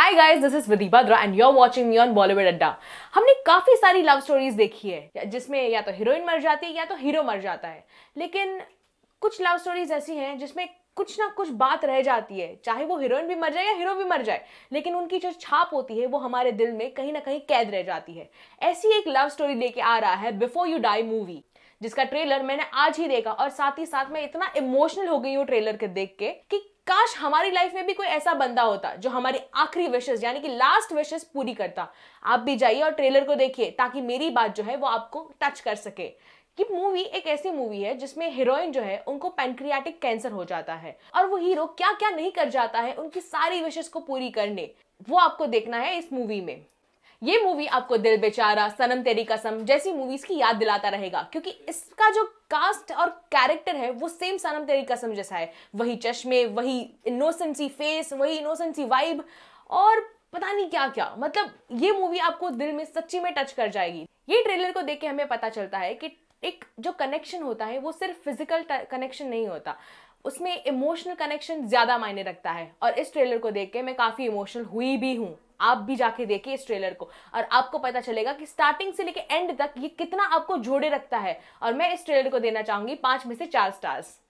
hi guys this is विदीपा द्रा and you are watching me on Bollywood Adda हमने काफ़ी सारी लव स्टोरीज देखी है जिसमें या तो हीरोइन मर जाती है या तो हीरो मर जाता है लेकिन कुछ लव स्टोरीज ऐसी हैं जिसमें कुछ ना कुछ बात रह जाती है चाहे वो हीरोइन भी मर जाए या हीरो भी मर जाए लेकिन उनकी जो छाप होती है वो हमारे दिल में कहीं ना कहीं कैद रह जाती है ऐसी एक लव स्टोरी लेके आ रहा है बिफोर यू डाई मूवी जिसका ट्रेलर मैंने आज ही देखा और साथ ही साथ मैं इतना इमोशनल हो गई हूँ ट्रेलर के देख के कि काश हमारी लाइफ में भी कोई ऐसा बंदा होता जो हमारी आखिरी विशेष यानी कि लास्ट विशेष पूरी करता आप भी जाइए और ट्रेलर को देखिए ताकि मेरी बात जो है वो आपको टच कर सके कि मूवी एक ऐसी मूवी है जिसमें हीरोइन जो है उनको पेनक्रियाटिक कैंसर हो जाता है और वो हीरो क्या क्या नहीं कर जाता है उनकी सारी विशेष को पूरी करने वो आपको देखना है इस मूवी में ये मूवी आपको दिल बेचारा सनम तेरी कसम जैसी मूवीज की याद दिलाता रहेगा क्योंकि इसका जो का कैरेक्टर है वो सेम सनम तेरी कसम जैसा है वही चश्मे वही इनोसेंसी फेस वही इनोसेंसी वाइब और पता नहीं क्या क्या मतलब ये मूवी आपको दिल में सच्ची में टच कर जाएगी ये ट्रेलर को देख के हमें पता चलता है कि एक जो कनेक्शन होता है वो सिर्फ फिजिकल कनेक्शन नहीं होता उसमें इमोशनल कनेक्शन ज़्यादा मायने रखता है और इस ट्रेलर को देख के मैं काफ़ी इमोशनल हुई भी हूँ आप भी जाके देखिए इस ट्रेलर को और आपको पता चलेगा कि स्टार्टिंग से लेके एंड तक ये कितना आपको जोड़े रखता है और मैं इस ट्रेलर को देना चाहूंगी पांच में से चार स्टार्स